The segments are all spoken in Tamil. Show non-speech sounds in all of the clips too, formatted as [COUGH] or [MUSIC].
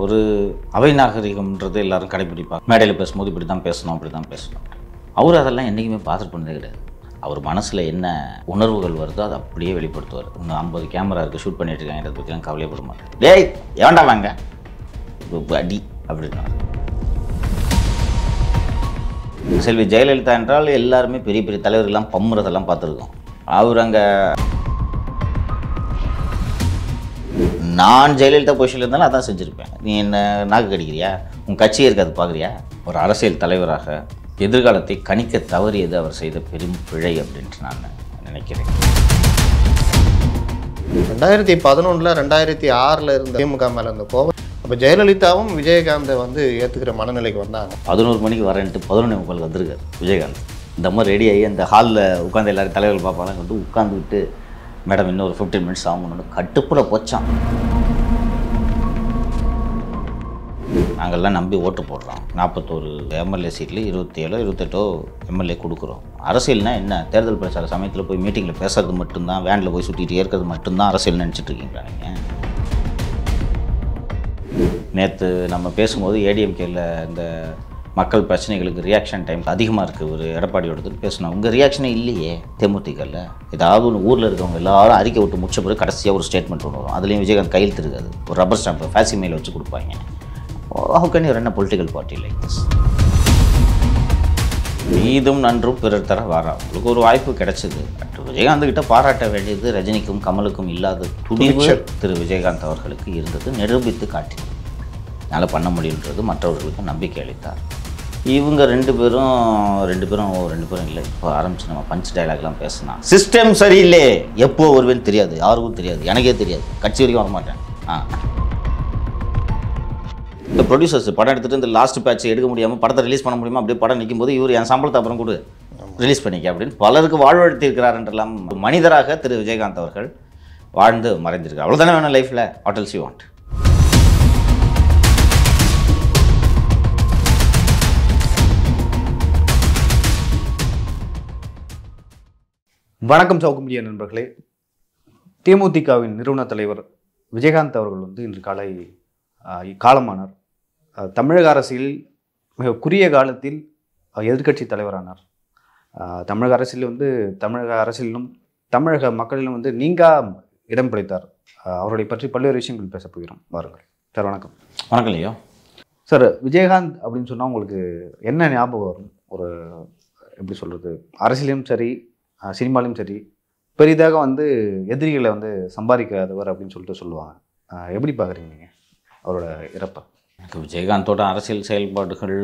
ஒரு அவை நாகரிகம்ன்றது எல்லாரும் கடைபிடிப்பாங்க மேடையில் பேசும்போது இப்படி தான் பேசணும் அப்படி தான் பேசணும் அவர் அதெல்லாம் என்றைக்குமே பாசல் பண்ணதே கிடையாது அவர் மனசில் என்ன உணர்வுகள் வருதோ அதை அப்படியே வெளிப்படுத்துவார் இன்னும் ஐம்பது கேமரா இருக்குது ஷூட் பண்ணிட்டு இருக்காங்க இதை பற்றிலாம் கவலையப்பட மாட்டேன் டேய் ஏண்டா வாங்க அடி அப்படின்னா செல்வி ஜெயலலிதா என்றால் எல்லாருமே பெரிய பெரிய தலைவர்கள்லாம் பம்முறதெல்லாம் பார்த்துருக்கோம் அவர் அங்கே நான் ஜெயலலிதா பொசிஷனில் இருந்தாலும் அதான் செஞ்சுருப்பேன் நீ என்ன நாக்கு கடிக்கிறியா உன் கட்சியே இருக்காது பார்க்குறியா ஒரு அரசியல் தலைவராக எதிர்காலத்தை கணிக்க தவறியது அவர் செய்த பெரும் பிழை அப்படின்ட்டு நான் நினைக்கிறேன் ரெண்டாயிரத்தி பதினொன்றில் ரெண்டாயிரத்தி ஆறில் இருந்த திமுக மேலே இருந்த கோவம் அப்போ ஜெயலலிதாவும் விஜயகாந்தை வந்து ஏற்றுக்கிற மனநிலைக்கு வந்தாங்க பதினோரு மணிக்கு வரேன்ட்டு பதினொன்று முக்கால் வந்திருக்காரு விஜயகாந்த் இந்த மாதிரி ரெடி ஆகி அந்த ஹாலில் உட்காந்து எல்லாரும் தலைவர்கள் பார்ப்பாங்க வந்து உட்காந்துக்கிட்டு மேடம் இன்னொரு ஃபிஃப்டீன் மினிட்ஸ் ஆகணும்னு கட்டுப்புற போச்சான் நாங்கள்லாம் நம்பி ஓட்டு போடுறோம் நாற்பத்தோரு எம்எல்ஏ சீட்டில் இருபத்தி ஏழோ இருபத்தெட்டோ எம்எல்ஏ கொடுக்குறோம் அரசியல்னா என்ன தேர்தல் பிரச்சார சமயத்தில் போய் மீட்டிங்கில் பேசுறது மட்டும்தான் வேனில் போய் சுற்றிட்டு ஏற்கிறது மட்டும்தான் அரசியல் நினச்சிட்டு இருக்கீங்களா நீங்கள் நேற்று நம்ம பேசும்போது ஏடிஎம்கேயில் இந்த மக்கள் பிரச்சனைகளுக்கு ரியாக்ஷன் டைம் அதிகமாக இருக்குது ஒரு எடப்பாடியோடது பேசணும் உங்கள் ரியாக்ஷனே இல்லையே தேமுதிகல்ல ஏதாவது ஒன்று ஊரில் இருக்கவங்க எல்லாரும் அறிக்கை விட்டு முடிச்ச பிறகு கடைசியாக ஒரு ஸ்டேட்மெண்ட் ஒன்று வரும் அதுலேயும் விஜயகாந்த் கையில் திருக்காது ஒரு ரப்பர் ஸ்டாம்பை ஃபேசி மெயில் வச்சு கொடுப்பாங்க ஹவு கேன் என்ன பொலிட்டிக்கல் பார்ட்டி லைக் திஸ் மீதும் நன்றும் பிறர் தர வாரா உங்களுக்கு ஒரு வாய்ப்பு கிடைச்சது விஜயகாந்த் கிட்ட பாராட்ட வேண்டியது ரஜினிக்கும் கமலுக்கும் இல்லாத துணிவு திரு விஜயகாந்த் அவர்களுக்கு இருந்தது நிரூபித்து காட்டினார் என்னால் பண்ண முடியுன்றது மற்றவர்களுக்கு நம்பிக்கை அளித்தார் இவங்க ரெண்டு பேரும் ரெண்டு பேரும் ரெண்டு பேரும் இல்லை இப்போ ஆரம்பிச்சு நம்ம பஞ்ச் டைலாக்லாம் பேசலாம் சிஸ்டம் சரியில்லை எப்போ ஒருவேன்னு தெரியாது யாருக்கும் தெரியாது எனக்கே தெரியாது கட்சி வரைக்கும் வரமாட்டேன் ஆ இந்த ப்ரொடியூசர்ஸ் படம் எடுத்துகிட்டு இந்த லாஸ்ட் பேட்ச் எடுக்க முடியாமல் படத்தை ரிலீஸ் பண்ண முடியுமா அப்படியே படம் நிற்கும் போது இவர் என் சம்பளத்தை அப்புறம் கூட ரிலீஸ் பண்ணிக்க அப்படின்னு பலருக்கு வாழ்வழுத்திருக்கிறார் என்றெல்லாம் மனிதராக திரு விஜயகாந்த் அவர்கள் வாழ்ந்து மறைந்திருக்கார் அவ்வளோதானே வேணும் லைஃப்பில் வாட் எல்ஸ் யூ வாண்ட் வணக்கம் சௌகமிய நண்பர்களே தேமுதிகவின் நிறுவன தலைவர் விஜயகாந்த் அவர்கள் வந்து இன்று காலை காலமானார் தமிழக அரசியலில் மிக குறுகிய காலத்தில் எதிர்கட்சி தலைவரானார் தமிழக அரசியல் வந்து தமிழக அரசியலிலும் தமிழக மக்களிலும் வந்து நீங்கா இடம் பிடித்தார் அவர்களை பற்றி பல்வேறு விஷயங்கள் பேச போகிறோம் வாருங்கள் சார் வணக்கம் வணக்கம் இல்லையா சார் விஜயகாந்த் அப்படின்னு சொன்னால் உங்களுக்கு என்ன ஞாபகம் வரும் ஒரு எப்படி சொல்கிறது அரசியலையும் சரி சினிமாலையும் சரி பெரிதாக வந்து எதிரிகளை வந்து சம்பாதிக்காதவர் அப்படின்னு சொல்லிட்டு சொல்லுவாங்க எப்படி பார்க்குறீங்க நீங்கள் அவரோட இறப்பை எனக்கு விஜயகாந்தோட அரசியல் செயல்பாடுகள்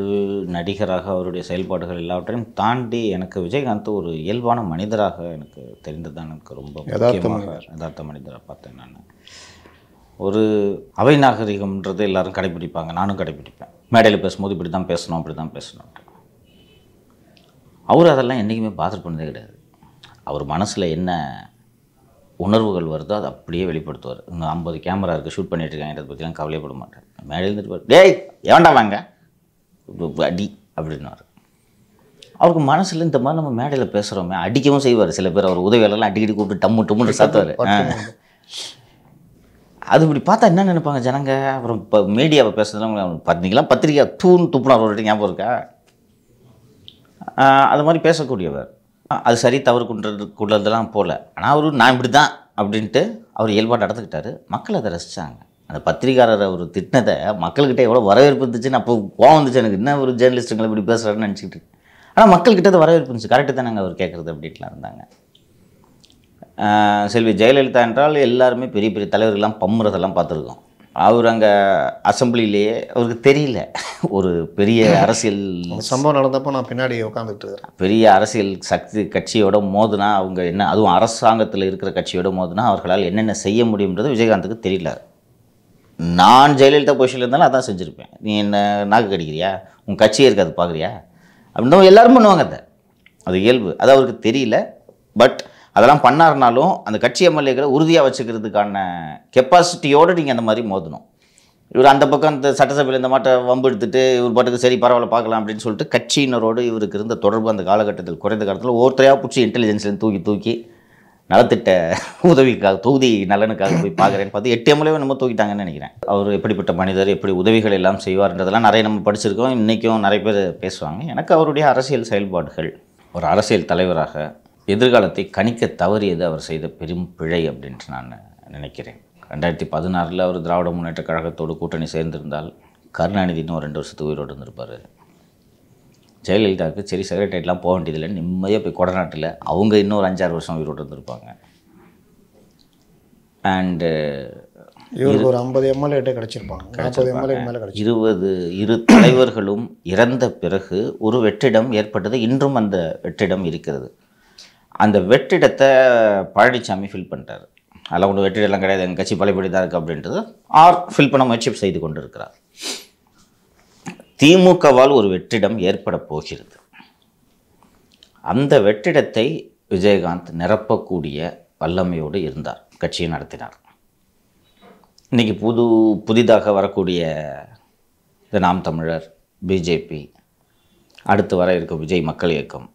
நடிகராக அவருடைய செயல்பாடுகள் எல்லாவற்றையும் தாண்டி எனக்கு விஜயகாந்த் ஒரு இயல்பான மனிதராக எனக்கு தெரிந்ததுதான் எனக்கு ரொம்ப முக்கியமாக யதார்த்த மனிதராக பார்த்தேன் நான் ஒரு அவை நாகரிகம்ன்றது எல்லாரும் கடைபிடிப்பாங்க நானும் கடைபிடிப்பேன் மேடையில் பேசும்போது இப்படி தான் பேசணும் அப்படி தான் பேசணும் அவர் அதெல்லாம் என்றைக்குமே பாதிப்பு பண்ணதே கிடையாது அவர் மனசில் என்ன உணர்வுகள் வருதோ அதை அப்படியே வெளிப்படுத்துவார் இங்கே ஐம்பது கேமரா இருக்குது ஷூட் பண்ணிட்டு இருக்காங்க பற்றிலாம் கவலைப்பட மாட்டேன் மேலே இருந்துட்டு டேய் ஏண்டா வாங்க அடி அப்படின்னார் அவருக்கு மனசில் இந்த மாதிரி நம்ம மேடையில் பேசுகிறோமே அடிக்கவும் செய்வார் சில பேர் அவர் உதவியாளர்லாம் அடிக்கடி கூப்பிட்டு டம்மு டம்முன்னு சாத்துவார் அது இப்படி பார்த்தா என்ன நினைப்பாங்க ஜனங்க அப்புறம் இப்போ மீடியாவை பேசுறதுல பார்த்தீங்களா பத்திரிக்கை தூண் துப்புனா அவர்கிட்ட ஞாபகம் இருக்கா அது மாதிரி பேசக்கூடியவர் அது சரி தவறுக்குன்றதுக்குள்ளதெல்லாம் போகல ஆனால் அவர் நான் இப்படி தான் அப்படின்ட்டு அவர் இயல்பாக நடந்துக்கிட்டாரு மக்கள் அதை ரசித்தாங்க அந்த பத்திரிகாரர் அவர் திட்டினதை மக்கள்கிட்ட எவ்வளோ வரவேற்பு நான் அப்போ கோவம் வந்துச்சு எனக்கு என்ன ஒரு ஜேர்னலிஸ்ட்டுங்களை இப்படி பேசுகிறேன்னு நினச்சிக்கிட்டு ஆனால் மக்கள்கிட்ட அது வரவேற்பு இருந்துச்சு கரெக்டு நாங்கள் அவர் கேட்குறது அப்படின்லாம் இருந்தாங்க செல்வி ஜெயலலிதா என்றால் எல்லாருமே பெரிய பெரிய தலைவர்கள்லாம் பம்முறதெல்லாம் பார்த்துருக்கோம் அவர் அங்கே அசம்பிளிலேயே அவருக்கு தெரியல ஒரு பெரிய அரசியல் சம்பவம் நடந்தப்போ நான் பின்னாடி உட்காந்துட்டு பெரிய அரசியல் சக்தி கட்சியோட மோதுனா அவங்க என்ன அதுவும் அரசாங்கத்தில் இருக்கிற கட்சியோட மோதுனா அவர்களால் என்னென்ன செய்ய முடியுன்றது விஜயகாந்துக்கு தெரியல நான் ஜெயலலிதா பொசிஷனில் இருந்தாலும் அதான் செஞ்சுருப்பேன் நீ என்ன நாக்கு கடிக்கிறியா உன் கட்சியே இருக்காது பார்க்குறியா அப்படின்னா எல்லோரும் பண்ணுவாங்க அதை அது இயல்பு அது அவருக்கு தெரியல பட் அதெல்லாம் பண்ணாருனாலும் அந்த கட்சி எம்எல்ஏக்களை உறுதியாக வச்சுக்கிறதுக்கான கெப்பாசிட்டியோடு நீங்கள் அந்த மாதிரி மோதணும் இவர் அந்த பக்கம் இந்த சட்டசபையில் இந்த மாட்டை வம்பு எடுத்துட்டு இவர் பாட்டுக்கு சரி பரவாயில்ல பார்க்கலாம் அப்படின்னு சொல்லிட்டு கட்சியினரோடு இவருக்கு இருந்த தொடர்பு அந்த காலகட்டத்தில் குறைந்த காலத்தில் ஒருத்தரையாக பிடிச்சி இன்டெலிஜென்ஸ்லேருந்து தூக்கி தூக்கி நலத்திட்ட உதவிக்காக தொகுதி நலனுக்காக போய் பார்க்குறேன்னு பார்த்து எட்டு எம்எல்ஏ நம்ம தூக்கிட்டாங்கன்னு நினைக்கிறேன் அவர் எப்படிப்பட்ட மனிதர் எப்படி உதவிகள் எல்லாம் செய்வார்ன்றதெல்லாம் நிறைய நம்ம படிச்சிருக்கோம் இன்றைக்கும் நிறைய பேர் பேசுவாங்க எனக்கு அவருடைய அரசியல் செயல்பாடுகள் ஒரு அரசியல் தலைவராக எதிர்காலத்தை கணிக்க தவறியது அவர் செய்த பெரும் பிழை அப்படின்ட்டு நான் நினைக்கிறேன் ரெண்டாயிரத்தி பதினாறில் அவர் திராவிட முன்னேற்ற கழகத்தோடு கூட்டணி சேர்ந்திருந்தால் கருணாநிதி இன்னும் ரெண்டு வருஷத்துக்கு உயிரோடு இருந்திருப்பார் ஜெயலலிதாவுக்கு சரி செக்ரட்டரியெலாம் போக வேண்டியதில்லை நிம்மதியாக போய் கொடநாட்டில் அவங்க இன்னொரு அஞ்சாறு வருஷம் உயிரோடு இருந்திருப்பாங்க அண்டு இவருக்கு ஒரு ஐம்பது எம்எல்ஏட்டே கிடச்சிருப்பாங்க இருபது இரு தலைவர்களும் இறந்த பிறகு ஒரு வெற்றிடம் ஏற்பட்டது இன்றும் அந்த வெற்றிடம் இருக்கிறது அந்த வெற்றிடத்தை பழனிசாமி ஃபில் பண்ணிட்டார் அதில் ஒன்று வெற்றிடலாம் கிடையாது எங்கள் கட்சி பலப்படி தான் இருக்குது அப்படின்றது ஆர் ஃபில் பண்ண முயற்சி செய்து கொண்டிருக்கிறார் திமுகவால் ஒரு வெற்றிடம் ஏற்பட போகிறது அந்த வெற்றிடத்தை விஜயகாந்த் நிரப்பக்கூடிய வல்லமையோடு இருந்தார் கட்சியை நடத்தினார் இன்றைக்கி புது புதிதாக வரக்கூடிய இந்த நாம் தமிழர் பிஜேபி அடுத்து வர இருக்கும் விஜய் மக்கள் இயக்கம்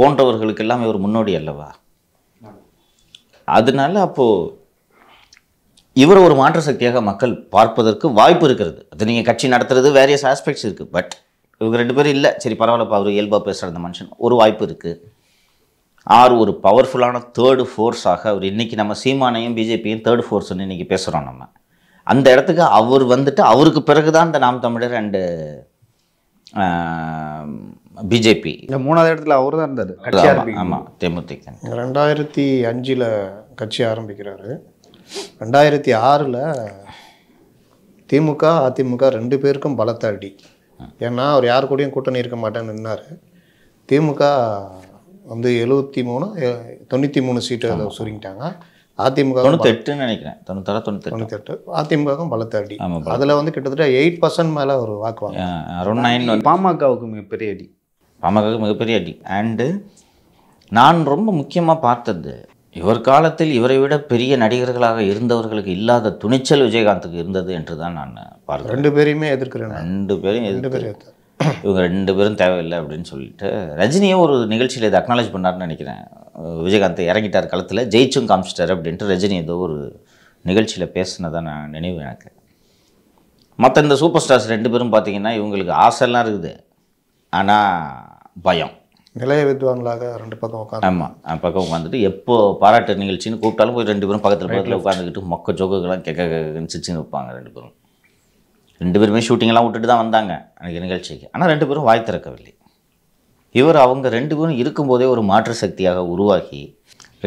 போன்றவர்களுக்கெல்லாம் இவர் முன்னோடி அல்லவா அதனால அப்போது இவர் ஒரு மாற்று சக்தியாக மக்கள் பார்ப்பதற்கு வாய்ப்பு இருக்கிறது அது நீங்கள் கட்சி நடத்துறது வேரியஸ் ஆஸ்பெக்ட்ஸ் இருக்குது பட் இவங்க ரெண்டு பேரும் இல்லை சரி பரவாயில்லப்பா அவர் இயல்பாக பேசுகிற அந்த மனுஷன் ஒரு வாய்ப்பு இருக்குது ஆர் ஒரு பவர்ஃபுல்லான தேர்டு ஃபோர்ஸாக அவர் இன்றைக்கி நம்ம சீமானையும் பிஜேபியும் தேர்டு ஃபோர்ஸ்னு இன்றைக்கி பேசுகிறோம் நம்ம அந்த இடத்துக்கு அவர் வந்துட்டு அவருக்கு பிறகு தான் இந்த நாம் தமிழர் அண்டு பிஜேபி இந்த மூணாவது இடத்துல அவர் தான் இருந்தார் கட்சி ஆமாம் தேமுதிக ரெண்டாயிரத்தி அஞ்சில் கட்சி ஆரம்பிக்கிறாரு ரெண்டாயிரத்தி ஆறில் திமுக அதிமுக ரெண்டு பேருக்கும் பலத்த அடி ஏன்னா அவர் யார் கூடயும் கூட்டணி இருக்க மாட்டேன்னு நின்னார் திமுக வந்து எழுபத்தி மூணு தொண்ணூற்றி மூணு சீட்டு அதை சுருங்கிட்டாங்க அதிமுக தொண்ணூத்தெட்டு நினைக்கிறேன் தொண்ணூத்தாறு தொண்ணூத்தெட்டு தொண்ணூத்தெட்டு அதிமுகவும் பலத்த அடி அதில் வந்து கிட்டத்தட்ட எயிட் பர்சன்ட் மேலே ஒரு வாங்க பாமகவுக்கு மிகப்பெரிய அடி பாமகவுக்கு மிகப்பெரிய அடி அண்டு நான் ரொம்ப முக்கியமாக பார்த்தது இவர் காலத்தில் இவரை விட பெரிய நடிகர்களாக இருந்தவர்களுக்கு இல்லாத துணிச்சல் விஜயகாந்துக்கு இருந்தது என்று தான் நான் பார்த்தேன் ரெண்டு பேரையுமே எதிர்க்கிறேன் ரெண்டு பேரும் எதிர்த்து இவங்க ரெண்டு பேரும் தேவையில்லை அப்படின்னு சொல்லிட்டு ரஜினியை ஒரு நிகழ்ச்சியில் இதை அக்னாலேஜ் பண்ணார்னு நினைக்கிறேன் விஜயகாந்த் இறங்கிட்டார் களத்தில் ஜெயிச்சும் காமிச்சிட்டார் அப்படின்ட்டு ரஜினி ஏதோ ஒரு நிகழ்ச்சியில் பேசினதான் நான் நினைவு எனக்கு மற்ற இந்த சூப்பர் ஸ்டார்ஸ் ரெண்டு பேரும் பார்த்திங்கன்னா இவங்களுக்கு ஆசைலாம் இருக்குது ஆனால் பயம் நிலையை வைத்துவாங்களாக ரெண்டு பக்கம் உட்காந்து ஆமாம் பக்கம் உட்காந்துட்டு எப்போ பாராட்டு நிகழ்ச்சின்னு கூப்பிட்டாலும் போய் ரெண்டு பேரும் பக்கத்தில் பக்கத்தில் உட்காந்துக்கிட்டு மொக்க ஜோக்குகள்லாம் கேட்க கேட்கன்னு சிரிச்சுன்னு வைப்பாங்க ரெண்டு பேரும் ரெண்டு பேருமே ஷூட்டிங்லாம் விட்டுட்டு தான் வந்தாங்க அன்றைக்கி நிகழ்ச்சிக்கு ஆனால் ரெண்டு பேரும் வாய் திறக்கவில்லை இவர் அவங்க ரெண்டு பேரும் இருக்கும்போதே ஒரு மாற்று சக்தியாக உருவாகி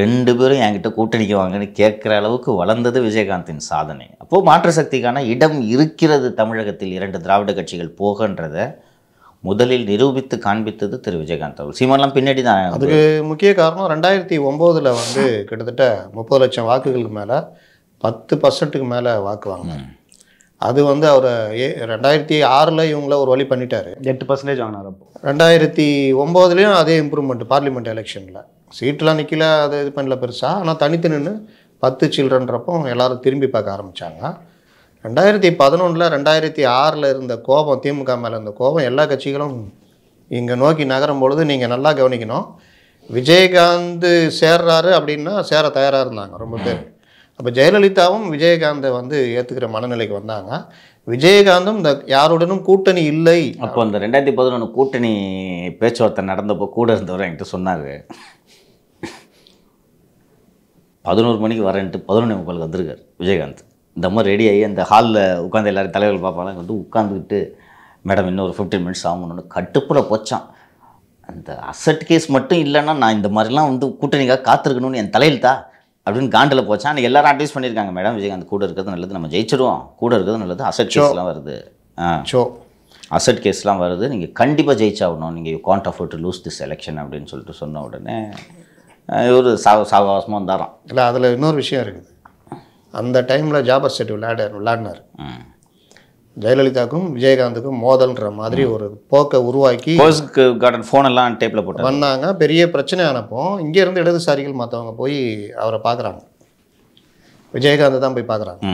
ரெண்டு பேரும் என்கிட்ட கூட்டணிக்கு வாங்கன்னு கேட்குற அளவுக்கு வளர்ந்தது விஜயகாந்தின் சாதனை அப்போது மாற்று சக்திக்கான இடம் இருக்கிறது தமிழகத்தில் இரண்டு திராவிட கட்சிகள் போகன்றதை முதலில் நிரூபித்து காண்பித்தது திரு விஜயகாந்த் அவர்கள் சீமான்லாம் பின்னாடி தான் அதுக்கு முக்கிய காரணம் ரெண்டாயிரத்தி ஒம்போதில் வந்து கிட்டத்தட்ட முப்பது லட்சம் வாக்குகளுக்கு மேலே பத்து பர்சன்ட்டுக்கு மேலே வாக்கு வாங்க அது வந்து அவர் ஏ ரெண்டாயிரத்தி ஆறில் இவங்கள ஒரு வழி பண்ணிட்டார் எட்டு பர்சன்டேஜ் வாங்கினார் அப்போ ரெண்டாயிரத்தி ஒம்போதுலேயும் அதே இம்ப்ரூவ்மெண்ட் பார்லிமெண்ட் எலெக்ஷனில் சீட்டெலாம் நிற்கல அதை இது பண்ணல பெருசாக ஆனால் தனித்து நின்று பத்து சில்ட்ரன்றப்போ எல்லோரும் திரும்பி பார்க்க ஆரம்பித்தாங்க ரெண்டாயிரத்தி பதினொன்றில் ரெண்டாயிரத்தி ஆறில் இருந்த கோபம் திமுக மேலே இருந்த கோபம் எல்லா கட்சிகளும் இங்கே நோக்கி நகரும் பொழுது நீங்கள் நல்லா கவனிக்கணும் விஜயகாந்த் சேர்றாரு அப்படின்னா சேர தயாராக இருந்தாங்க ரொம்ப பேர் அப்போ ஜெயலலிதாவும் விஜயகாந்தை வந்து ஏற்றுக்கிற மனநிலைக்கு வந்தாங்க விஜயகாந்தும் இந்த யாருடனும் கூட்டணி இல்லை அப்போ அந்த ரெண்டாயிரத்தி பதினொன்று கூட்டணி பேச்சுவார்த்தை நடந்தப்போ கூட இருந்தவர் என்கிட்ட சொன்னார் பதினோரு மணிக்கு வரேன்ட்டு பதினொன்று முப்பதுக்கு வந்திருக்கார் விஜயகாந்த் இந்த மாதிரி ரெடி ஆகி அந்த ஹாலில் உட்காந்து எல்லோரும் தலைவர்கள் பார்ப்பாங்க வந்து உட்காந்துக்கிட்டு மேடம் இன்னும் ஒரு ஃபிஃப்டீன் மினிட்ஸ் ஆகணும்னு கட்டுப்புற போச்சான் அந்த அசட் கேஸ் மட்டும் இல்லைன்னா நான் இந்த மாதிரிலாம் வந்து கூட்டணிக்காக காத்திருக்கணும்னு என் தலையில்தா அப்படின்னு காண்டில் போச்சான் ஆனால் எல்லாரும் அட்வைஸ் பண்ணியிருக்காங்க மேடம் விஜய் அந்த கூட இருக்கிறது நல்லது நம்ம ஜெயிச்சிருவோம் கூட இருக்கிறது நல்லது அசட் கேஸ்லாம் வருது ஸோ அசட் கேஸ்லாம் வருது நீங்கள் கண்டிப்பாக ஜெயிச்சாகணும் நீங்கள் you can't afford to lose this election அப்படின்னு சொல்லிட்டு சொன்ன உடனே ஒரு சாவ சாவகாசமாக வந்தாராம் இல்லை அதில் இன்னொரு விஷயம் இருக்குது அந்த டைமில் ஜாபர் செட்டி விளையாட விளையாடினார் ஜெயலலிதாவுக்கும் விஜயகாந்துக்கும் மோதல்ன்ற மாதிரி ஒரு போக்கை உருவாக்கி கார்டன் ஃபோன் எல்லாம் டேப்பில் போட்டு வந்தாங்க பெரிய பிரச்சனை ஆனப்போ இங்கேருந்து இடதுசாரிகள் மற்றவங்க போய் அவரை பார்க்குறாங்க விஜயகாந்த் தான் போய் பார்க்குறாங்க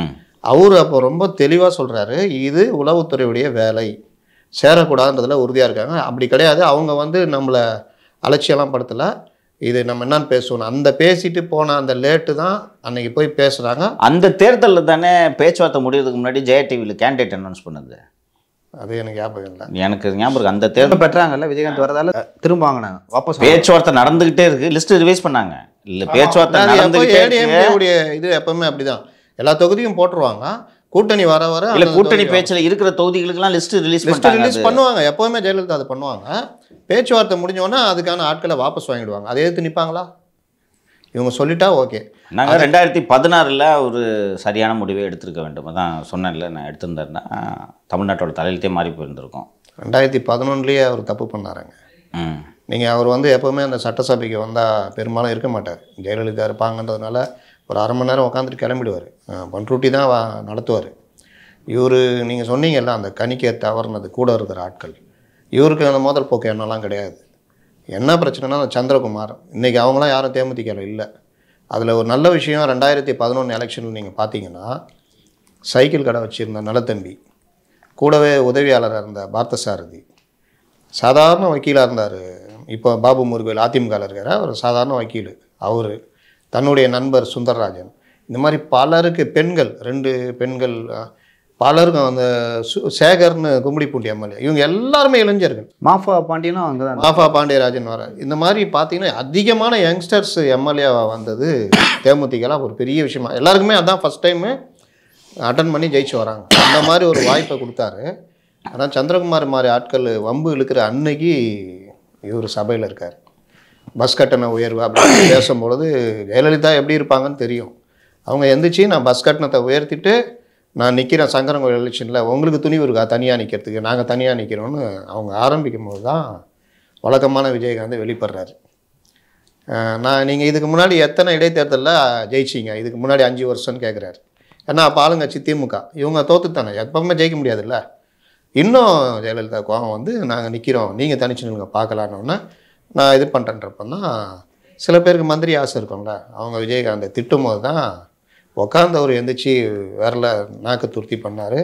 அவர் அப்போ ரொம்ப தெளிவாக சொல்கிறாரு இது உளவுத்துறையுடைய வேலை சேரக்கூடாதுன்றதில் உறுதியாக இருக்காங்க அப்படி கிடையாது அவங்க வந்து நம்மளை அலட்சியெல்லாம் படுத்தலை இது நம்ம என்ன பேசுவோம் அந்த பேசிட்டு போன அந்த லேட்டு தான் அன்னைக்கு போய் பேசுகிறாங்க அந்த தேர்தலில் தானே பேச்சுவார்த்தை முடியறதுக்கு முன்னாடி ஜெயா டிவியில் கேண்டிடேட் அனௌன்ஸ் பண்ணது அது எனக்கு ஞாபகம் இல்லை எனக்கு ஞாபகம் அந்த தேர்தல் பெற்றாங்கல்ல விஜயகாந்த் வரதால திரும்ப வாங்கினாங்க வாபஸ் பேச்சுவார்த்தை நடந்துகிட்டே இருக்கு லிஸ்ட் ரிவைஸ் பண்ணாங்க இல்லை பேச்சுவார்த்தை இது எப்பவுமே அப்படிதான் எல்லா தொகுதியும் போட்டுருவாங்க கூட்டணி வர வர இல்ல கூட்டணி பேச்சில் இருக்கிற தொகுதிகளுக்கெல்லாம் லிஸ்ட் ரிலீஸ் லிஸ்ட் ரிலீஸ் பண்ணுவாங்க எப்போவுமே ஜெயலலிதா அதை பண்ணுவாங்க பேச்சுவார்த்தை முடிஞ்சோன்னா அதுக்கான ஆட்களை வாபஸ் வாங்கிடுவாங்க அதை எதிர்த்து நிற்பாங்களா இவங்க சொல்லிட்டா ஓகே நாங்கள் ரெண்டாயிரத்தி பதினாறில் ஒரு சரியான முடிவை எடுத்திருக்க வேண்டும் அதான் சொன்னேன்ல நான் எடுத்திருந்தேன்னா தமிழ்நாட்டோட தலையிலத்தே மாறி போயிருந்திருக்கோம் ரெண்டாயிரத்தி பதினொன்றுலேயே அவர் தப்பு பண்ணாருங்க நீங்கள் அவர் வந்து எப்போவுமே அந்த சட்டசபைக்கு வந்தால் பெரும்பாலும் இருக்க மாட்டார் ஜெயலலிதா இருப்பாங்கன்றதுனால ஒரு அரை மணி நேரம் உட்காந்துட்டு கிளம்பிடுவார் பண்ருட்டி தான் வா நடத்துவார் இவர் நீங்கள் சொன்னீங்கல்ல அந்த கணிக்கை தவறுனது கூட இருக்கிற ஆட்கள் இவருக்கு அந்த மோதல் போக்கு என்னெல்லாம் கிடையாது என்ன பிரச்சனைனா அந்த சந்திரகுமார் இன்றைக்கி அவங்களாம் யாரும் தேமுதிகல இல்லை அதில் ஒரு நல்ல விஷயம் ரெண்டாயிரத்தி பதினொன்று எலெக்ஷனில் நீங்கள் பார்த்தீங்கன்னா சைக்கிள் கடை வச்சுருந்த நலத்தம்பி கூடவே உதவியாளராக இருந்த பார்த்தசாரதி சாதாரண வக்கீலாக இருந்தார் இப்போ பாபு முருகல் அதிமுகவில் இருக்கிற ஒரு சாதாரண வக்கீல் அவர் தன்னுடைய நண்பர் சுந்தரராஜன் இந்த மாதிரி பலருக்கு பெண்கள் ரெண்டு பெண்கள் பலருக்கும் அந்த சேகர்னு கும்படிப்பூண்டி எம்எல்ஏ இவங்க எல்லாருமே இளைஞர்கள் மாஃபா பாண்டியனும் அங்கே தான் மாஃபா பாண்டியராஜன் வர இந்த மாதிரி பார்த்தீங்கன்னா அதிகமான யங்ஸ்டர்ஸ் எம்எல்ஏவாக வந்தது தேமுதிகலாம் ஒரு பெரிய விஷயமா எல்லாருக்குமே அதான் ஃபஸ்ட் டைமு அட்டன் பண்ணி ஜெயிச்சு வராங்க அந்த மாதிரி ஒரு வாய்ப்பை கொடுத்தாரு ஆனால் சந்திரகுமார் மாதிரி ஆட்கள் வம்பு இழுக்கிற அன்னைக்கு இவர் சபையில் இருக்கார் பஸ் கட்டண உயர்வு அப்படின்னு [COUGHS] பேசும்பொழுது ஜெயலலிதா எப்படி இருப்பாங்கன்னு தெரியும் அவங்க எந்திரிச்சு நான் பஸ் கட்டணத்தை உயர்த்திட்டு நான் நிற்கிறேன் கோயில் எலெக்ஷனில் உங்களுக்கு துணிவு இருக்கா தனியாக நிற்கிறதுக்கு நாங்கள் தனியாக நிற்கிறோன்னு அவங்க ஆரம்பிக்கும் போது தான் வழக்கமான விஜயகாந்த் வெளிப்படுறாரு நான் நீங்கள் இதுக்கு முன்னாடி எத்தனை இடைத்தேர்தலில் ஜெயிச்சிங்க இதுக்கு முன்னாடி அஞ்சு வருஷம்னு கேட்குறாரு ஏன்னா அப்போ ஆளுங்கட்சி திமுக இவங்க தோத்துத்தானே எப்பவுமே ஜெயிக்க முடியாதுல்ல இன்னும் ஜெயலலிதா கோவம் வந்து நாங்கள் நிற்கிறோம் நீங்கள் தனிச்சு நிலுங்க பார்க்கலான்னொன்னே நான் இது பண்ணுறேன்றப்பந்தான் சில பேருக்கு மந்திரி ஆசை இருக்கும்ல அவங்க விஜயகாந்தை திட்டும் போது தான் உக்காந்து அவர் எந்திரிச்சு வரல நாக்கு துருத்தி பண்ணார்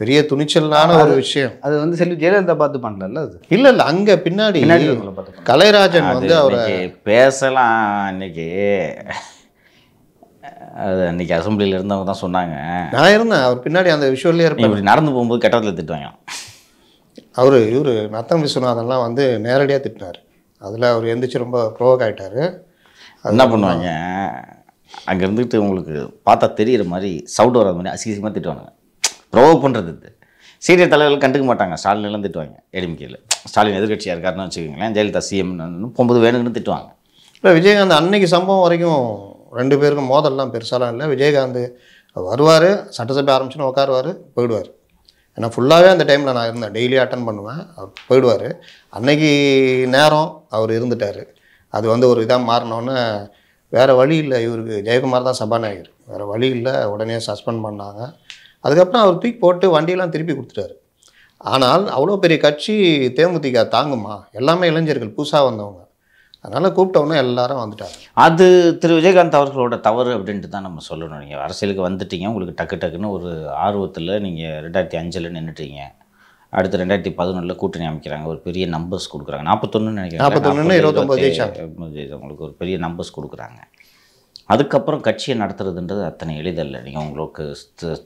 பெரிய துணிச்சலான ஒரு விஷயம் அது வந்து செல்வி ஜெயலலிதா பார்த்து பண்ணல அது இல்லை இல்லை அங்கே பின்னாடி கலைராஜன் வந்து அவரை பேசலாம் அன்னைக்கு அது அன்னைக்கு அசம்பிளியில் இருந்தவங்க தான் சொன்னாங்க நான் இருந்தேன் அவர் பின்னாடி அந்த விஷயம்லேயே இருப்பேன் இப்படி நடந்து போகும்போது கட்டத்தில் திட்டுவாங்க அவர் இவர் நத்தம் விஸ்வநாதன்லாம் வந்து நேரடியாக திட்டினார் அதில் அவர் எந்திரிச்சு ரொம்ப ப்ரோவோக் ஆகிட்டார் என்ன பண்ணுவாங்க அங்கே இருந்துக்கிட்டு உங்களுக்கு பார்த்தா தெரிகிற மாதிரி சவுண்ட் வராத மாதிரி அசிங்கமாக திட்டுவாங்க ப்ரோவோக் பண்ணுறது இது சீனியர் தலைவர்கள் கண்டுக்க மாட்டாங்க ஸ்டாலின்லாம் திட்டுவாங்க எடிமிக்கையில் ஸ்டாலின் எதிர்கட்சியாக இருக்காருன்னு வச்சுக்கோங்களேன் ஜெயலலிதா சிஎம் போகும்போது வேணுங்கன்னு திட்டுவாங்க இல்லை விஜயகாந்த் அன்னைக்கு சம்பவம் வரைக்கும் ரெண்டு பேருக்கும் மோதல்லாம் பெருசாலாம் இல்லை விஜயகாந்த் வருவார் சட்டசபை ஆரம்பிச்சுன்னு உட்காருவார் போயிடுவார் ஏன்னா ஃபுல்லாகவே அந்த டைமில் நான் இருந்தேன் டெய்லி அட்டன் பண்ணுவேன் அவர் போயிடுவார் அன்னைக்கு நேரம் அவர் இருந்துட்டார் அது வந்து ஒரு இதாக மாறினோன்னே வேறு வழி இல்லை இவருக்கு ஜெயக்குமார் தான் சபாநாயகர் வேறு வழி இல்லை உடனே சஸ்பெண்ட் பண்ணாங்க அதுக்கப்புறம் அவர் தூக்கி போட்டு வண்டியெலாம் திருப்பி கொடுத்துட்டாரு ஆனால் அவ்வளோ பெரிய கட்சி தேமுதிக தாங்குமா எல்லாமே இளைஞர்கள் புதுசாக வந்தவங்க அதனால் கூப்பிட்டவனும் எல்லாரும் வந்துட்டாங்க அது திரு விஜயகாந்த் அவர்களோட தவறு அப்படின்ட்டு தான் நம்ம சொல்லணும் நீங்கள் அரசியலுக்கு வந்துட்டீங்க உங்களுக்கு டக்கு டக்குன்னு ஒரு ஆர்வத்தில் நீங்கள் ரெண்டாயிரத்தி அஞ்சில் நின்றுட்டீங்க அடுத்து ரெண்டாயிரத்தி பதினொன்றில் கூட்டணி அமைக்கிறாங்க ஒரு பெரிய நம்பர்ஸ் கொடுக்குறாங்க நாற்பத்தொன்னு நினைக்கிறேன் நாற்பத்தொன்னு இருபத்தொம்பது உங்களுக்கு ஒரு பெரிய நம்பர்ஸ் கொடுக்குறாங்க அதுக்கப்புறம் கட்சியை நடத்துறதுன்றது அத்தனை எளிதல்ல நீங்கள் உங்களுக்கு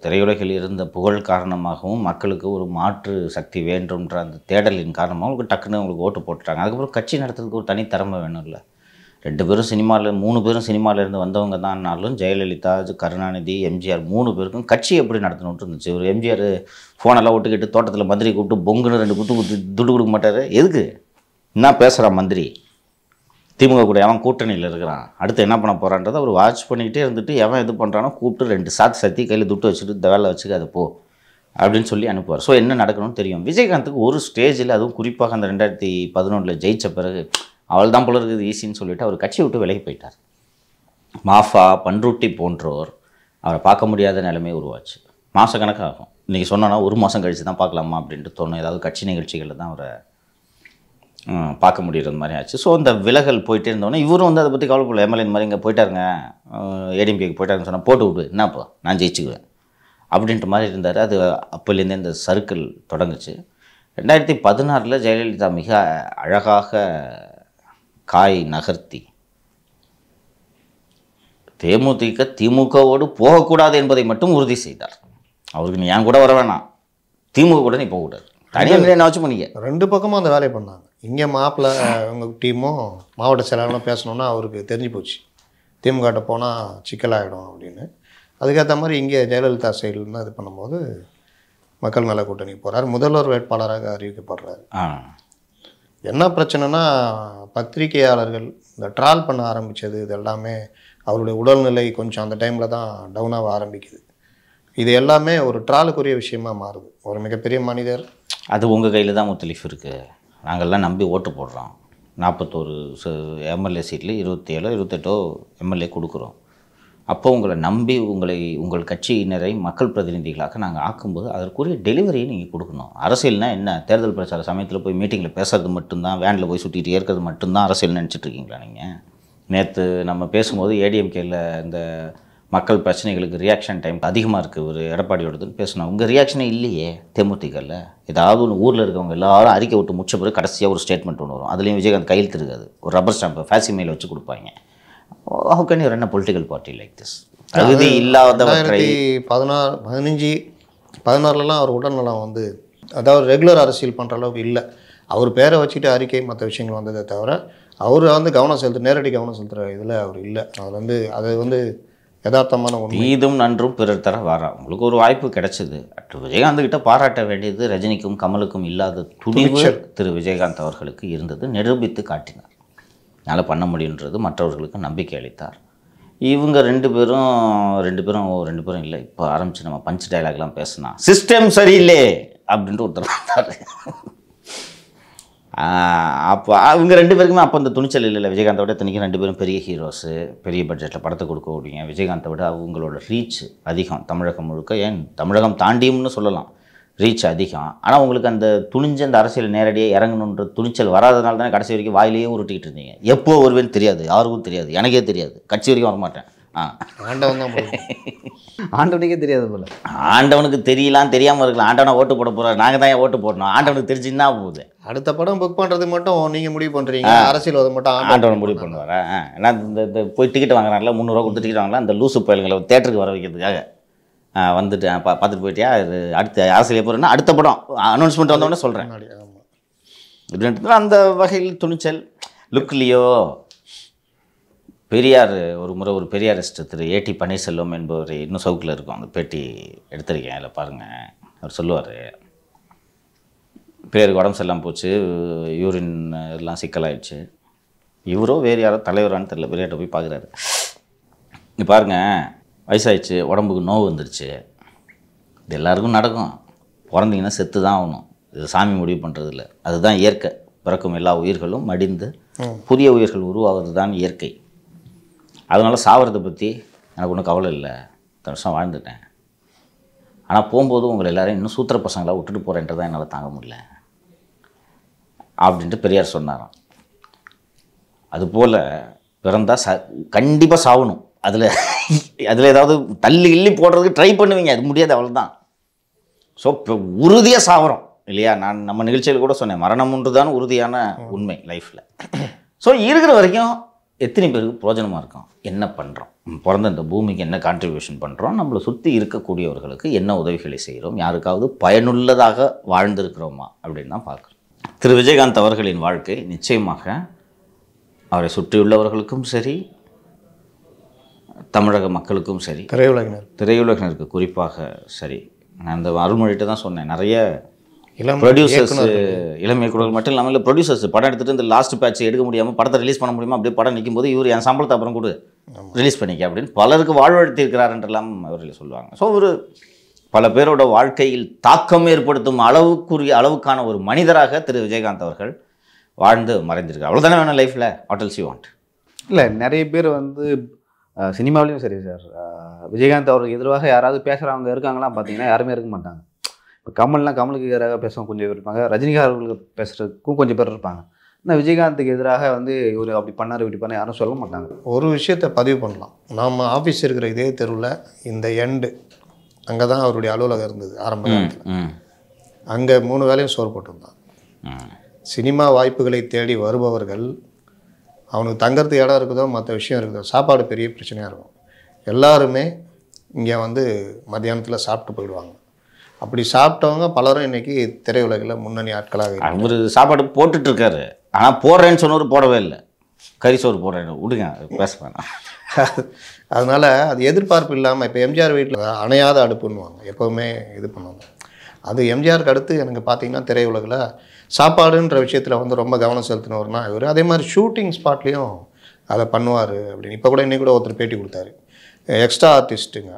திரையுலகில் இருந்த புகழ் காரணமாகவும் மக்களுக்கு ஒரு மாற்று சக்தி வேண்டும்ன்ற அந்த தேடலின் காரணமாக உங்களுக்கு டக்குன்னு உங்களுக்கு ஓட்டு போட்டுட்டாங்க அதுக்கப்புறம் கட்சி நடத்துறதுக்கு ஒரு தனி திறமை இல்லை ரெண்டு பேரும் சினிமாவில் மூணு பேரும் சினிமாவிலேருந்து வந்தவங்க தான்னாலும் ஜெயலலிதா கருணாநிதி எம்ஜிஆர் மூணு பேருக்கும் கட்சி எப்படி நடத்தணும்ட்டு இருந்துச்சு ஒரு எம்ஜிஆர் ஃபோனெல்லாம் ஓட்டுக்கிட்டு தோட்டத்தில் மந்திரி கூப்பிட்டு பொங்குன்னு ரெண்டு குத்து குத்து துட்டு கொடுக்க மாட்டார் எதுக்கு என்ன பேசுகிறான் மந்திரி திமுக கூட எவன் கூட்டணியில் இருக்கிறான் அடுத்து என்ன பண்ண போகிறான்றதை அவர் வாட்ச் பண்ணிக்கிட்டே இருந்துட்டு எவன் இது பண்ணுறானோ கூப்பிட்டு ரெண்டு சாத்து சத்தி கையில் துட்டு வச்சுட்டு இந்த வேலை வச்சுக்காது போ அப்படின்னு சொல்லி அனுப்புவார் ஸோ என்ன நடக்கணும்னு தெரியும் விஜயகாந்த்க்கு ஒரு ஸ்டேஜில் அதுவும் குறிப்பாக அந்த ரெண்டாயிரத்தி பதினொன்றில் ஜெயித்த பிறகு அவள் தான் போல இருக்குது ஈஸின்னு சொல்லிவிட்டு அவர் கட்சியை விட்டு விலகி போயிட்டார் மாஃபா பன்ருட்டி போன்றோர் அவரை பார்க்க முடியாத நிலைமை உருவாச்சு மாதக்கணக்காகும் இன்றைக்கி சொன்னோன்னா ஒரு மாதம் கழித்து தான் பார்க்கலாமா அப்படின்ட்டு தோணும் ஏதாவது கட்சி நிகழ்ச்சிகளில் தான் அவரை பார்க்க முடியறது மாதிரி ஆச்சு ஸோ அந்த விலகல் போயிட்டே இருந்தோன்னே இவரும் வந்து அதை பற்றி கவலைப்படல எம்எல்ஏ மாதிரி இங்கே போயிட்டாருங்க ஏடிஎம்கேக்கு போயிட்டாருன்னு சொன்னால் போட்டு விடு என்னப்பா நான் ஜெயிச்சுக்குவேன் அப்படின்ற மாதிரி இருந்தார் அது அப்போலேருந்தே இந்த சர்க்கிள் தொடங்குச்சு ரெண்டாயிரத்தி பதினாறில் ஜெயலலிதா மிக அழகாக காய் நகர்த்தி தேமுதிக திமுகவோடு போகக்கூடாது என்பதை மட்டும் உறுதி செய்தார் அவருக்கு நீ என் கூட வர வேணாம் திமுக கூட நீ போகக்கூடாது தனியாக என்ன வச்சு பண்ணிக்க ரெண்டு பக்கமும் அந்த வேலையை பண்ணாங்க இங்கே மாப்பிள்ளை உங்கள் டீமும் மாவட்ட செயலாளரும் பேசணுன்னா அவருக்கு தெரிஞ்சு போச்சு திமுகட்ட போனால் சிக்கலாகிடும் அப்படின்னு அதுக்கேற்ற மாதிரி இங்கே ஜெயலலிதா சைடுலேருந்து இது பண்ணும்போது மக்கள் நல கூட்டணி போகிறார் முதல்வர் வேட்பாளராக அறிவிக்கப்படுறாரு என்ன பிரச்சனைனா பத்திரிகையாளர்கள் இந்த ட்ரால் பண்ண ஆரம்பித்தது இது எல்லாமே அவருடைய உடல்நிலை கொஞ்சம் அந்த டைமில் தான் டவுனாக ஆரம்பிக்குது இது எல்லாமே ஒரு ட்ராலுக்குரிய விஷயமா மாறுது ஒரு மிகப்பெரிய மனிதர் அது உங்கள் கையில் தான் முத்தலீஃப் இருக்குது நாங்கள்லாம் நம்பி ஓட்டு போடுறோம் நாற்பத்தோரு எம்எல்ஏ சீட்டில் இருபத்தேழோ இருபத்தெட்டோ எம்எல்ஏ கொடுக்குறோம் அப்போ உங்களை நம்பி உங்களை உங்கள் கட்சியினரை மக்கள் பிரதிநிதிகளாக நாங்கள் ஆக்கும்போது அதற்குரிய டெலிவரியை நீங்கள் கொடுக்கணும் அரசியல்னால் என்ன தேர்தல் பிரச்சார சமயத்தில் போய் மீட்டிங்கில் பேசுறது மட்டும்தான் வேனில் போய் சுற்றிட்டு ஏற்கிறது மட்டும்தான் அரசியல் நினச்சிட்ருக்கீங்களா நீங்கள் நேற்று நம்ம பேசும்போது ஏடிஎம்கேயில் இந்த மக்கள் பிரச்சனைகளுக்கு ரியாக்ஷன் டைம் அதிகமாக இருக்குது ஒரு எடப்பாடியோடதுன்னு பேசணும் உங்கள் ரியாக்ஷனே இல்லையே தேமுதிகல்ல ஏதாவது ஒன்று ஊரில் இருக்கவங்க எல்லாரும் அறிக்கை விட்டு முடிச்ச பிறகு கடைசியாக ஒரு ஸ்டேட்மெண்ட் ஒன்று வரும் அதுலேயும் விஜயகாந்த் கையெழுத்து இருக்காது ஒரு ரப்பர் ஸ்டாம்பை ஃபேசி மெயில் வச்சு கொடுப்பாங்க how can you run a political party like this தகுதி இல்லாத பதினாறு பதினஞ்சு பதினாறுலலாம் அவர் உடல்நலம் வந்து அதாவது ரெகுலர் அரசியல் பண்ணுற அளவுக்கு இல்லை அவர் பேரை வச்சுட்டு அறிக்கை மற்ற விஷயங்கள் வந்ததை தவிர அவர் வந்து கவனம் செலுத்து நேரடி கவனம் செலுத்துகிற இதில் அவர் இல்லை அவர் வந்து அது வந்து யதார்த்தமான உண்மை ஈதும் நன்றும் பிறர் தர வாரா உங்களுக்கு ஒரு வாய்ப்பு கிடைச்சது விஜயகாந்த் கிட்ட பாராட்ட வேண்டியது ரஜினிக்கும் கமலுக்கும் இல்லாத துணிவு திரு விஜயகாந்த் அவர்களுக்கு இருந்தது நிரூபித்து காட்டினார் என்னால் பண்ண முடியுன்றது மற்றவர்களுக்கு நம்பிக்கை அளித்தார் இவங்க ரெண்டு பேரும் ரெண்டு பேரும் ரெண்டு பேரும் இல்லை இப்போ ஆரம்பித்து நம்ம பஞ்ச் டைலாக்லாம் பேசினா சிஸ்டம் சரியில்லை அப்படின்ட்டு ஒருத்தர் வந்தார் அப்போ இவங்க ரெண்டு பேருக்குமே அப்போ அந்த துணிச்சல் இல்லை விஜயகாந்தை விட இத்தனைக்கும் ரெண்டு பேரும் பெரிய ஹீரோஸு பெரிய பட்ஜெட்டில் படத்தை கொடுக்க முடியும் விஜயகாந்தை விட அவங்களோட ரீச் அதிகம் தமிழகம் முழுக்க ஏன் தமிழகம் தாண்டியும்னு சொல்லலாம் ரீச் அதிகம் ஆனால் உங்களுக்கு அந்த துணிஞ்ச அந்த அரசியல் நேரடியாக இறங்கணுன்ற துணிச்சல் வராதனால தானே கடைசி வரைக்கும் வாயிலேயே உருட்டிக்கிட்டு இருந்தீங்க எப்போ வருவேன்னு தெரியாது யாருக்கும் தெரியாது எனக்கே தெரியாது கட்சி வரைக்கும் வரமாட்டேன் ஆண்டவனுக்கே தெரியாது போல ஆண்டவனுக்கு தெரியலாம் தெரியாமல் இருக்கலாம் ஆண்டவனை ஓட்டு போட போகிறார் நாங்கள் தான் ஓட்டு போடணும் ஆண்டவனுக்கு தெரிஞ்சுன்னா போகுது அடுத்த படம் புக் பண்ணுறது மட்டும் நீங்கள் முடிவு பண்றீங்க அரசியல் அதை மட்டும் ஆண்டவன் முடிவு பண்ணுவார் ஏன்னா இந்த போய் டிக்கெட் வாங்குறாங்களா முந்நூறுவா கொடுத்து டிக்கெட் வாங்கலாம் அந்த லூசு பயல்களை தேட்டருக்கு வர வைக்கிறதுக்காக வந்துட்டு பார்த்துட்டு போயிட்டியா அது அடுத்த அரசியல் போகிறேன்னா அடுத்த படம் அனௌன்ஸ்மெண்ட் வந்தவொடனே சொல்கிறேன் இது அந்த வகையில் துணிச்சல் லுக்லியோ பெரியார் ஒரு முறை ஒரு பெரியாரிஸ்ட் திரு ஏடி பன்னீர்செல்வம் என்பவர் இன்னும் சவுக்கில் இருக்கும் அந்த பேட்டி எடுத்திருக்கேன் அதில் பாருங்கள் அவர் சொல்லுவார் பெரியாருக்கு உடம்பு செல்லாம் போச்சு யூரின் எல்லாம் சிக்கலாயிடுச்சு இவரோ வேறு யாரோ தலைவரானு தெரில பெரியார்ட்ட போய் பார்க்குறாரு நீ பாருங்கள் வயசாகிடுச்சு உடம்புக்கு நோவு வந்துருச்சு இது எல்லாருக்கும் நடக்கும் பிறந்தீங்கன்னா செத்து தான் ஆகணும் இது சாமி முடிவு பண்ணுறதில்ல அதுதான் இயற்கை பிறக்கும் எல்லா உயிர்களும் மடிந்து புதிய உயிர்கள் உருவாகிறது தான் இயற்கை அதனால் சாவரத்தை பற்றி எனக்கு ஒன்றும் கவலை இல்லை இத்தனை வருஷம் வாழ்ந்துட்டேன் ஆனால் போகும்போது உங்கள் எல்லோரும் இன்னும் சூத்திர பசங்களாக விட்டுட்டு தான் என்னால் தாங்க முடியல அப்படின்ட்டு பெரியார் சொன்னாராம் அதுபோல் பிறந்தால் ச கண்டிப்பாக சாகணும் அதில் அதில் ஏதாவது தள்ளி கிள்ளி போடுறதுக்கு ட்ரை பண்ணுவீங்க அது முடியாது அவ்வளோதான் ஸோ இப்போ உறுதியாக சாகிறோம் இல்லையா நான் நம்ம நிகழ்ச்சியில் கூட சொன்னேன் மரணம் ஒன்று தான் உறுதியான உண்மை லைஃப்பில் ஸோ இருக்கிற வரைக்கும் எத்தனை பேருக்கு புரோஜனமாக இருக்கும் என்ன பண்ணுறோம் பிறந்த இந்த பூமிக்கு என்ன கான்ட்ரிபியூஷன் பண்ணுறோம் நம்மளை சுற்றி இருக்கக்கூடியவர்களுக்கு என்ன உதவிகளை செய்கிறோம் யாருக்காவது பயனுள்ளதாக வாழ்ந்திருக்கிறோமா அப்படின்னு தான் பார்க்குறோம் திரு விஜயகாந்த் அவர்களின் வாழ்க்கை நிச்சயமாக அவரை சுற்றியுள்ளவர்களுக்கும் சரி தமிழக மக்களுக்கும் சரி திரையுலகினர் திரையுலகினருக்கு குறிப்பாக சரி நான் அந்த அருள்மொழிகிட்ட தான் சொன்னேன் நிறைய இளம் ப்ரொடியூசர்ஸ் இளம் இயக்குநர்கள் மட்டும் இல்லாமல் இல்லை ப்ரொடியூசர்ஸ் படம் எடுத்துகிட்டு இந்த லாஸ்ட் பேட்ச் எடுக்க முடியாமல் படத்தை ரிலீஸ் பண்ண முடியுமா அப்படியே படம் நிற்கும்போது போது இவர் என் சம்பளத்தை அப்புறம் கூட ரிலீஸ் பண்ணிக்க அப்படின்னு பலருக்கு வாழ்வழுத்திருக்கிறாருன்றெல்லாம் அவர்கள் சொல்லுவாங்க ஸோ ஒரு பல பேரோட வாழ்க்கையில் தாக்கம் ஏற்படுத்தும் அளவுக்குரிய அளவுக்கான ஒரு மனிதராக திரு விஜயகாந்த் அவர்கள் வாழ்ந்து மறைந்திருக்கார் அவ்வளோதானே வேணும் லைஃப்பில் ஹோட்டல்ஸ் யூ வாண்ட் இல்லை நிறைய பேர் வந்து சினிமாவிலையும் சரி சார் விஜயகாந்த் அவருக்கு எதிர்வாக யாராவது பேசுகிறவங்க இருக்காங்களாம் பார்த்தீங்கன்னா யாருமே இருக்க மாட்டாங்க இப்போ கமல்னால் கமலுக்கு எதிராக பேசுவோம் கொஞ்சம் பேர் இருப்பாங்க அவர்களுக்கு பேசுகிறதுக்கும் கொஞ்சம் பேர் இருப்பாங்க ஆனால் விஜயகாந்த்துக்கு எதிராக வந்து இவர் அப்படி பண்ணார் இப்படி பண்ண யாரும் சொல்ல மாட்டாங்க ஒரு விஷயத்தை பதிவு பண்ணலாம் நாம் ஆஃபீஸ் இருக்கிற இதே தெருவில் இந்த எண்டு அங்கே தான் அவருடைய அலுவலகம் இருந்தது ஆரம்ப காலத்தில் அங்கே மூணு வேலையும் சோறு போட்டிருந்தான் சினிமா வாய்ப்புகளை தேடி வருபவர்கள் அவனுக்கு தங்கிறது இடம் இருக்குதோ மற்ற விஷயம் இருக்குதோ சாப்பாடு பெரிய பிரச்சனையாக இருக்கும் எல்லாருமே இங்கே வந்து மத்தியானத்தில் சாப்பிட்டு போயிடுவாங்க அப்படி சாப்பிட்டவங்க பலரும் இன்னைக்கு திரையுலகில் முன்னணி ஆட்களாக அவர் சாப்பாடு போட்டுட்டு இருக்காரு ஆனால் போடுறேன்னு சொன்னவர் போடவே இல்லை கறி சோறு போடுறேன் விடுங்க பேச வேணாம் அதனால் அது எதிர்பார்ப்பு இல்லாமல் இப்போ எம்ஜிஆர் வீட்டில் அணையாத அடுப்புன்னுவாங்க எப்போவுமே இது பண்ணுவாங்க அது எம்ஜிஆருக்கு அடுத்து எனக்கு பார்த்தீங்கன்னா திரையுலகில் சாப்பாடுன்ற விஷயத்தில் வந்து ரொம்ப கவனம் செலுத்தினவர்னா இவர் அதே மாதிரி ஷூட்டிங் ஸ்பாட்லேயும் அதை பண்ணுவார் அப்படின்னு இப்போ கூட இன்னைக்கு கூட ஒருத்தர் பேட்டி கொடுத்தாரு எக்ஸ்ட்ரா ஆர்டிஸ்ட்டுங்க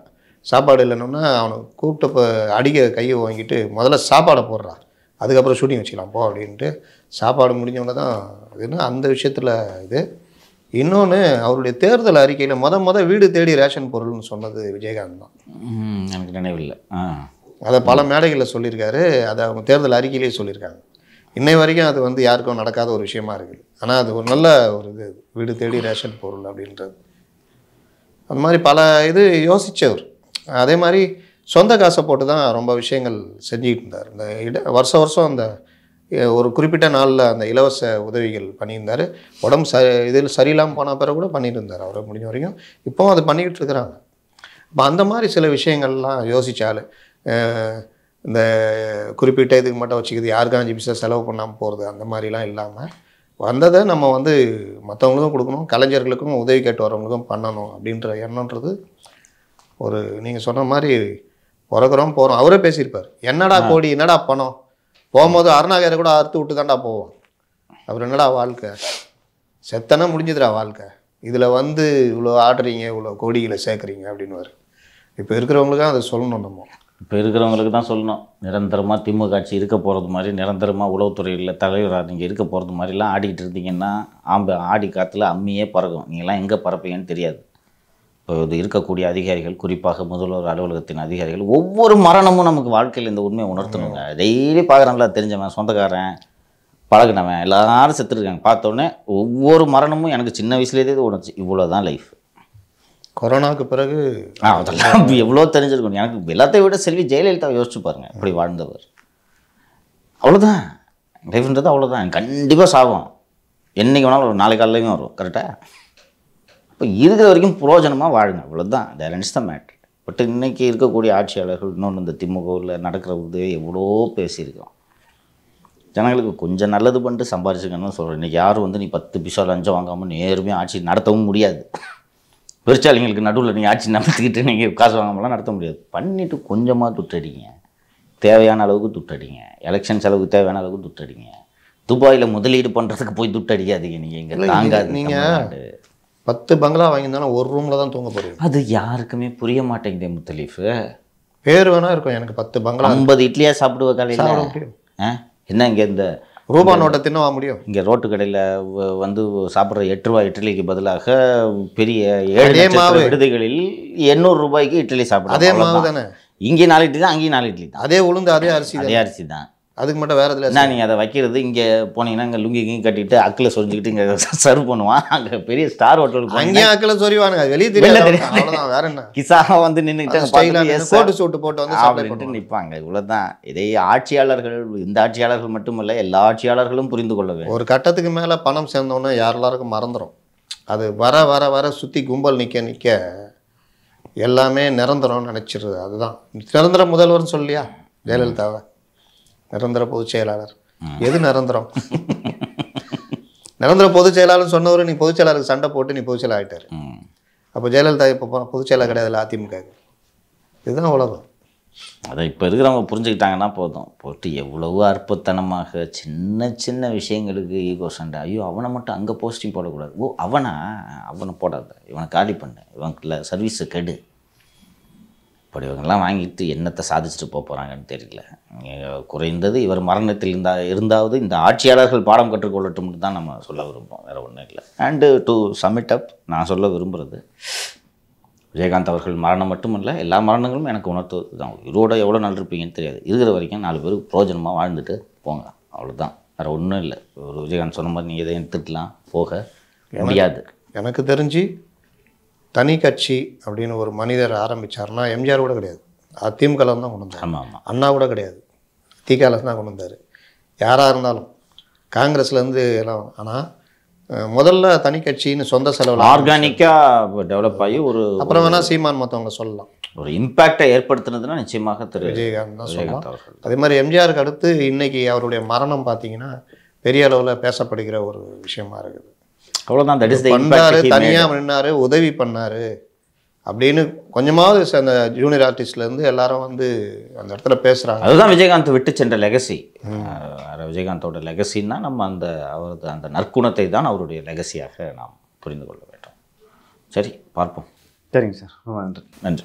சாப்பாடு இல்லைன்னா அவனை கூப்பிட்டப்போ அடிக்க கையை வாங்கிட்டு முதல்ல சாப்பாடை போடுறான் அதுக்கப்புறம் ஷூட்டிங் வச்சுக்கலாம் போ அப்படின்ட்டு சாப்பாடு முடிஞ்சவொடனே தான் இதுன்னு அந்த விஷயத்தில் இது இன்னொன்று அவருடைய தேர்தல் அறிக்கையில் மொத மொதல் வீடு தேடி ரேஷன் பொருள்னு சொன்னது விஜயகாந்த் தான் எனக்கு நினைவில்லை அதை பல மேடைகளில் சொல்லியிருக்காரு அதை அவங்க தேர்தல் அறிக்கையிலேயே சொல்லியிருக்காங்க இன்னை வரைக்கும் அது வந்து யாருக்கும் நடக்காத ஒரு விஷயமா இருக்குது ஆனால் அது ஒரு நல்ல ஒரு இது வீடு தேடி ரேஷன் பொருள் அப்படின்றது அந்த மாதிரி பல இது யோசித்தவர் அதே மாதிரி சொந்த காசை போட்டு தான் ரொம்ப விஷயங்கள் செஞ்சுக்கிட்டு இருந்தார் இந்த இட வருஷம் வருஷம் அந்த ஒரு குறிப்பிட்ட நாளில் அந்த இலவச உதவிகள் பண்ணியிருந்தார் உடம்பு ச இதில் சரியில்லாமல் போன பிறகு கூட பண்ணியிருந்தார் அவரை முடிஞ்ச வரைக்கும் இப்போவும் அது பண்ணிக்கிட்டு இருக்கிறாங்க இப்போ அந்த மாதிரி சில விஷயங்கள்லாம் யோசித்தாலே இந்த குறிப்பிட்ட இதுக்கு மட்டும் வச்சுக்கிது யாருக்கும் அஞ்சு பிசை செலவு பண்ணாமல் போகிறது அந்த மாதிரிலாம் இல்லாமல் வந்ததை நம்ம வந்து மற்றவங்களுக்கும் கொடுக்கணும் கலைஞர்களுக்கும் உதவி கேட்டு வரவங்களுக்கும் பண்ணணும் அப்படின்ற எண்ணன்றது ஒரு நீங்கள் சொன்ன மாதிரி பிறகுறோம் போகிறோம் அவரே பேசியிருப்பார் என்னடா கோடி என்னடா பணம் போகும்போது அருணாகரை கூட அறுத்து விட்டு தாண்டா போவோம் அவர் என்னடா வாழ்க்கை செத்தனா முடிஞ்சதுடா வாழ்க்கை இதில் வந்து இவ்வளோ ஆடுறீங்க இவ்வளோ கோடிகளை சேர்க்குறீங்க அப்படின்னு இப்போ தான் அதை சொல்லணும் நம்ம இப்போ இருக்கிறவங்களுக்கு தான் சொல்லணும் நிரந்தரமாக திமுக ஆட்சி இருக்க போகிறது மாதிரி நிரந்தரமாக உளவுத்துறையில் தலைவராக நீங்கள் இருக்க போகிறது மாதிரிலாம் ஆடிக்கிட்டு இருந்தீங்கன்னா ஆம்பு ஆடி காற்றுல அம்மியே பறக்கும் நீங்களாம் எங்கே பறப்பீங்கன்னு தெரியாது இப்போது இருக்கக்கூடிய அதிகாரிகள் குறிப்பாக முதல்வர் அலுவலகத்தின் அதிகாரிகள் ஒவ்வொரு மரணமும் நமக்கு வாழ்க்கையில் இந்த உண்மையை உணர்த்தணுங்க டெய்லி பார்க்குறோம்ல தெரிஞ்சவன் சொந்தக்காரன் பழகினவன் எல்லாரும் செத்துருக்காங்க பார்த்தோன்னே ஒவ்வொரு மரணமும் எனக்கு சின்ன வயசுலேயே உணர்ச்சி இவ்வளோ தான் லைஃப் கொரோனாவுக்கு பிறகு அதெல்லாம் எவ்வளோ தெரிஞ்சிருக்கணும் எனக்கு எல்லாத்தையும் விட செல்வி ஜெயலலிதா யோசிச்சு பாருங்கள் இப்படி வாழ்ந்தவர் அவ்வளோதான் லைஃப்ன்றது அவ்வளோதான் கண்டிப்பாக சாகும் என்றைக்கு வேணாலும் ஒரு நாளைக்கு காலையிலையும் வரும் கரெக்டாக இப்போ இருக்கிற வரைக்கும் புரோஜனமாக வாழுங்க அவ்வளோதான் தேலன்ஸ் த மேட்ரு பட் இன்றைக்கி இருக்கக்கூடிய ஆட்சியாளர்கள் இன்னொன்று இந்த திமுகவில் நடக்கிற உதவி எவ்வளோ பேசியிருக்கோம் ஜனங்களுக்கு கொஞ்சம் நல்லது பண்ணிட்டு சம்பாரிச்சுக்கணும்னு சொல்கிறேன் இன்றைக்கி யாரும் வந்து நீ பத்து பிசோ லஞ்சம் வாங்காமல் நேருமே ஆட்சி நடத்தவும் முடியாது பெருச்சாலைங்களுக்கு நடுவில் நீங்கள் ஆட்சி நடத்திக்கிட்டு நீங்கள் காசு வாங்காமலாம் நடத்த முடியாது பண்ணிவிட்டு கொஞ்சமாக துட்டடிங்க தேவையான அளவுக்கு துட்டடிங்க எலெக்ஷன் செலவுக்கு தேவையான அளவுக்கு துட்டடிங்க துபாயில் முதலீடு பண்ணுறதுக்கு போய் துட்டடிக்காதீங்க நீங்கள் இங்கே தாங்காது நீங்கள் பத்து பங்களா வாங்கியிருந்தாலும் ஒரு ரூமில் தான் தூங்க போகிறீங்க அது யாருக்குமே புரிய மாட்டேங்குதே முத்தலீஃபு பேர் வேணா இருக்கும் எனக்கு பத்து பங்களா ஐம்பது இட்லியா சாப்பிடுவ ஆ என்ன இங்கே இந்த ரூபா நோட்டை தின்ன வாங்க முடியும் இங்கே ரோட்டு கடையில் வந்து சாப்பிட்ற எட்டு ரூபாய் இட்லிக்கு பதிலாக பெரிய மாவு விடுதிகளில் எண்ணூறு ரூபாய்க்கு இட்லி சாப்பிடும் அதே மாவு தானே இங்கே நாலு இட்லி தான் அங்கேயும் நாலு இட்லி தான் அதே உளுந்து அதே அரிசி அதே அரிசி தான் அதுக்கு மட்டும் வேறு இதில் என்ன நீங்கள் அதை வைக்கிறது இங்கே போனீங்கன்னா இங்கே லுங்கி கிங்கி கட்டிட்டு அக்கில் சொரிஞ்சுக்கிட்டு இங்கே சர்வ் பண்ணுவான் அங்கே பெரிய ஸ்டார் ஹோட்டல் அங்கேயும் அக்கில் சொரிவானுங்க வெளியே தெரியல அவ்வளோதான் வேற என்ன கிசாக வந்து நின்றுக்கிட்டு சோட்டு சோட்டு போட்டு வந்து சாப்பிட்டு நிற்பாங்க இவ்வளோதான் இதே ஆட்சியாளர்கள் இந்த ஆட்சியாளர்கள் மட்டுமல்ல எல்லா ஆட்சியாளர்களும் புரிந்து கொள்ள வேண்டும் ஒரு கட்டத்துக்கு மேலே பணம் சேர்ந்தோன்னே யார் எல்லாருக்கும் மறந்துடும் அது வர வர வர சுற்றி கும்பல் நிற்க நிற்க எல்லாமே நிரந்தரம்னு நினச்சிடுது அதுதான் நிரந்தர முதல்வர்னு சொல்லியா ஜெயலலிதாவை நிரந்தர பொதுச் செயலாளர் எது நிரந்தரம் நிரந்தர பொதுச் செயலாளர் சொன்னவர் நீ பொதுச் செயலாளருக்கு சண்டை போட்டு நீ பொதுச் செயலாக ஆகிட்டார் அப்போ ஜெயலலிதா இப்போ பொதுச் செயலாளர் கிடையாது அதிமுக இதுதான் உலகம் அதை இப்போ இருக்கிறவங்க புரிஞ்சுக்கிட்டாங்கன்னா போதும் போட்டு எவ்வளவோ அற்புதனமாக சின்ன சின்ன விஷயங்களுக்கு ஈகோ சண்டை ஐயோ அவனை மட்டும் அங்கே போஸ்டிங் போடக்கூடாது ஓ அவனா அவனை போடாத இவனை காலி பண்ண இவனுக்குள்ள சர்வீஸை கெடு இப்படி இவங்கெல்லாம் வாங்கிட்டு என்னத்தை சாதிச்சுட்டு போக போகிறாங்கன்னு தெரியல குறைந்தது இவர் மரணத்தில் இருந்தா இருந்தாவது இந்த ஆட்சியாளர்கள் பாடம் கற்றுக்கொள்ளட்டும்னு தான் நம்ம சொல்ல விரும்புவோம் வேறு ஒன்றும் இல்லை அண்டு டு சமிட் அப் நான் சொல்ல விரும்புகிறது விஜயகாந்த் அவர்கள் மரணம் மட்டுமல்ல எல்லா மரணங்களும் எனக்கு உணர்த்துவது தான் இவரோட எவ்வளோ நாள் இருப்பீங்கன்னு தெரியாது இருக்கிற வரைக்கும் நாலு பேர் பிரோஜனமாக வாழ்ந்துட்டு போங்க அவ்வளோதான் வேறு ஒன்றும் இல்லை ஒரு விஜயகாந்த் சொன்ன மாதிரி நீங்கள் எதையும் எடுத்துக்கலாம் போக முடியாது எனக்கு தெரிஞ்சு தனி கட்சி அப்படின்னு ஒரு மனிதர் ஆரம்பித்தார்னா எம்ஜிஆர் கூட கிடையாது அதிமுக தான் கொண்டு வந்தார் ஆமாம் அண்ணா கூட கிடையாது திகாலஸ் தான் கொண்டு வந்தார் யாராக இருந்தாலும் காங்கிரஸ்லேருந்து எல்லாம் ஆனால் முதல்ல தனி கட்சின்னு சொந்த செலவில் ஆர்கானிக்காக டெவலப் ஆகி ஒரு அப்புறம் வேணால் சீமான் மற்றவங்க சொல்லலாம் ஒரு இம்பேக்டை ஏற்படுத்தினதுன்னா நிச்சயமாக திரு விஜயகாந்த் தான் சொல்லலாம் அதே மாதிரி எம்ஜிஆருக்கு அடுத்து இன்றைக்கி அவருடைய மரணம் பார்த்தீங்கன்னா பெரிய அளவில் பேசப்படுகிற ஒரு விஷயமா இருக்குது அவ்வளோதான் தட் இஸ் பண்ணாரு தனியாக நின்னாரு உதவி பண்ணாரு அப்படின்னு கொஞ்சமாவது அந்த ஜூனியர் ஆர்டிஸ்ட்லேருந்து எல்லாரும் வந்து அந்த இடத்துல பேசுகிறாங்க அதுதான் விஜயகாந்த் விட்டு சென்ற லெகசி விஜயகாந்தோட லெகசின்னா நம்ம அந்த அவரது அந்த நற்குணத்தை தான் அவருடைய லெகசியாக நாம் புரிந்து கொள்ள வேண்டும் சரி பார்ப்போம் சரிங்க சார் நன்றி நன்றி